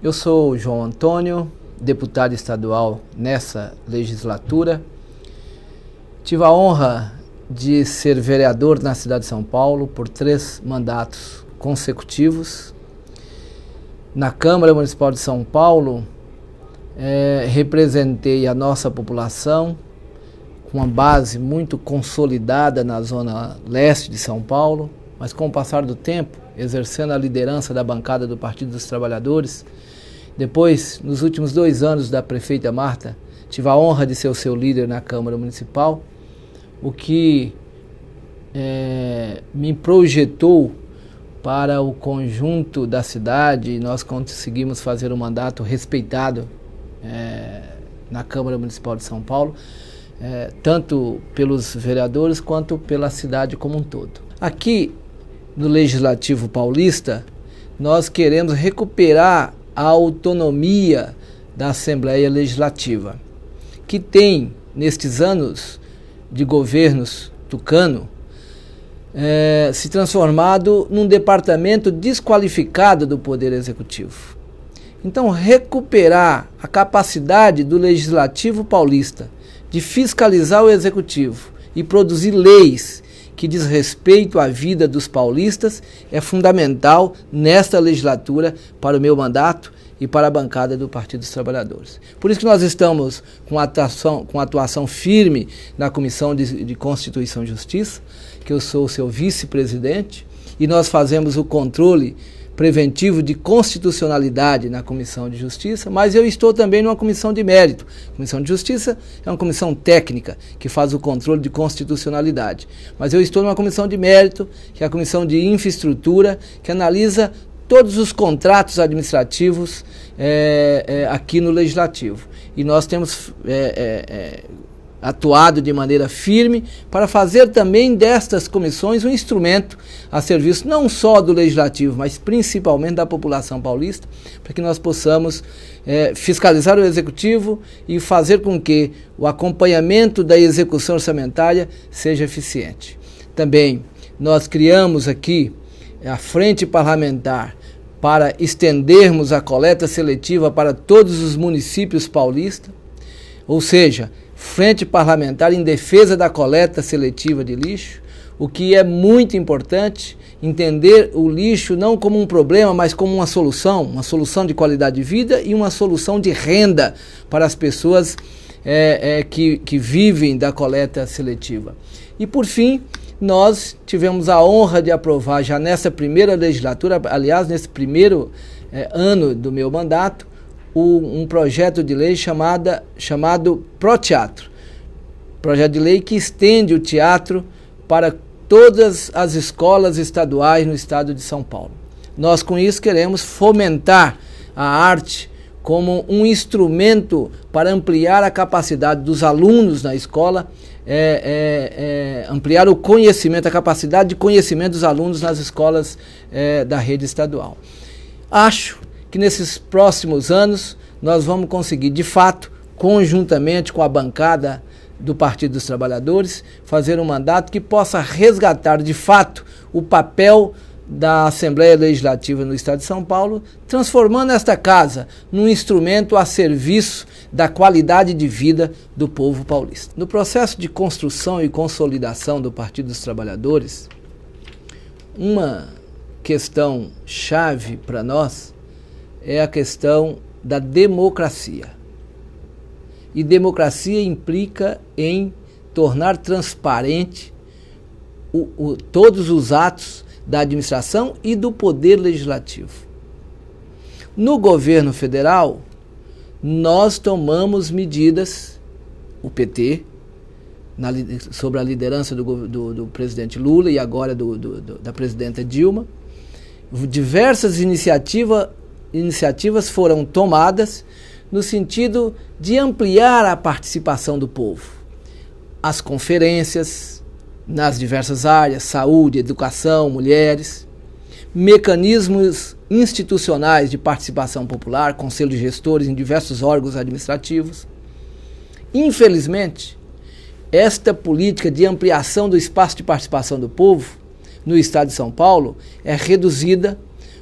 Eu sou João Antônio, deputado estadual nessa legislatura. Tive a honra de ser vereador na cidade de São Paulo por três mandatos consecutivos. Na Câmara Municipal de São Paulo, é, representei a nossa população com uma base muito consolidada na zona leste de São Paulo mas com o passar do tempo, exercendo a liderança da bancada do Partido dos Trabalhadores, depois, nos últimos dois anos da prefeita Marta, tive a honra de ser o seu líder na Câmara Municipal, o que é, me projetou para o conjunto da cidade e nós conseguimos fazer um mandato respeitado é, na Câmara Municipal de São Paulo, é, tanto pelos vereadores quanto pela cidade como um todo. Aqui no Legislativo Paulista, nós queremos recuperar a autonomia da Assembleia Legislativa, que tem, nestes anos de governos tucano, é, se transformado num departamento desqualificado do Poder Executivo. Então, recuperar a capacidade do Legislativo Paulista de fiscalizar o Executivo e produzir leis que diz respeito à vida dos paulistas é fundamental nesta legislatura para o meu mandato e para a bancada do Partido dos Trabalhadores. Por isso que nós estamos com atuação, com atuação firme na Comissão de, de Constituição e Justiça, que eu sou o seu vice-presidente, e nós fazemos o controle preventivo de constitucionalidade na Comissão de Justiça, mas eu estou também numa comissão de mérito. A comissão de Justiça é uma comissão técnica que faz o controle de constitucionalidade. Mas eu estou numa comissão de mérito, que é a Comissão de Infraestrutura, que analisa todos os contratos administrativos é, é, aqui no Legislativo. E nós temos. É, atuado de maneira firme para fazer também destas comissões um instrumento a serviço não só do legislativo, mas principalmente da população paulista, para que nós possamos é, fiscalizar o executivo e fazer com que o acompanhamento da execução orçamentária seja eficiente. Também nós criamos aqui eh, a frente parlamentar para estendermos a coleta seletiva para todos os municípios paulistas, ou seja, Frente Parlamentar em Defesa da Coleta Seletiva de Lixo, o que é muito importante entender o lixo não como um problema, mas como uma solução, uma solução de qualidade de vida e uma solução de renda para as pessoas é, é, que, que vivem da coleta seletiva. E por fim, nós tivemos a honra de aprovar já nessa primeira legislatura, aliás, nesse primeiro é, ano do meu mandato, um projeto de lei chamada, chamado Proteatro. Projeto de lei que estende o teatro para todas as escolas estaduais no estado de São Paulo. Nós, com isso, queremos fomentar a arte como um instrumento para ampliar a capacidade dos alunos na escola, é, é, é, ampliar o conhecimento, a capacidade de conhecimento dos alunos nas escolas é, da rede estadual. Acho que nesses próximos anos nós vamos conseguir, de fato, conjuntamente com a bancada do Partido dos Trabalhadores, fazer um mandato que possa resgatar de fato o papel da Assembleia Legislativa no Estado de São Paulo, transformando esta casa num instrumento a serviço da qualidade de vida do povo paulista. No processo de construção e consolidação do Partido dos Trabalhadores, uma questão chave para nós é a questão da democracia. E democracia implica em tornar transparente o, o, todos os atos da administração e do poder legislativo. No governo federal, nós tomamos medidas, o PT, na, sobre a liderança do, do, do, presidente Lula e agora do, da presidenta Dilma, diversas iniciativas iniciativas foram tomadas no sentido de ampliar a participação do povo. As conferências nas diversas áreas saúde, educação, mulheres mecanismos institucionais de participação popular, conselho de gestores em diversos órgãos administrativos. Infelizmente, esta política de ampliação do espaço de participação do povo no estado de São Paulo é reduzida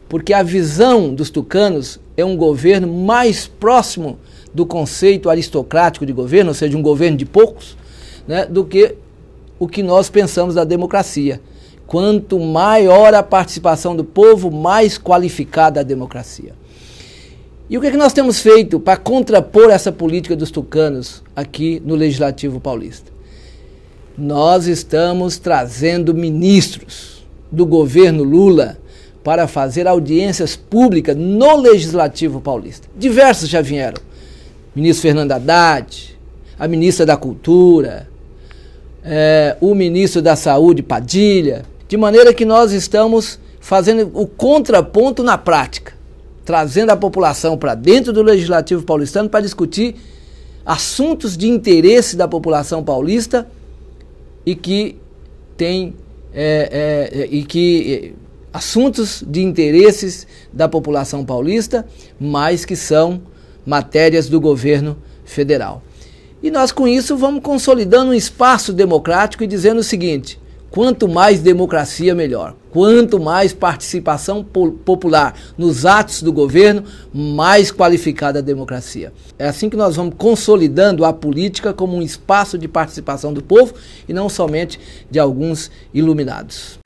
porque a visão dos tucanos é um governo mais próximo do conceito aristocrático de governo, ou seja, um governo de poucos, né, do que o que nós pensamos da democracia. Quanto maior a participação do povo, mais qualificada a democracia. E o que, é que nós temos feito para contrapor essa política dos tucanos aqui no Legislativo Paulista? Nós estamos trazendo ministros do governo Lula para fazer audiências públicas no Legislativo Paulista. Diversos já vieram. ministro Fernando Haddad, a ministra da Cultura, é, o ministro da Saúde, Padilha. De maneira que nós estamos fazendo o contraponto na prática, trazendo a população para dentro do Legislativo Paulistano para discutir assuntos de interesse da população paulista e que tem é, é, e que assuntos de interesses da população paulista, mas que são matérias do governo federal. E nós, com isso, vamos consolidando um espaço democrático e dizendo o seguinte: quanto mais democracia, melhor. Quanto mais participação popular nos atos do governo, mais qualificada a democracia. É assim que nós vamos consolidando a política como um espaço de participação do povo e não somente de alguns iluminados.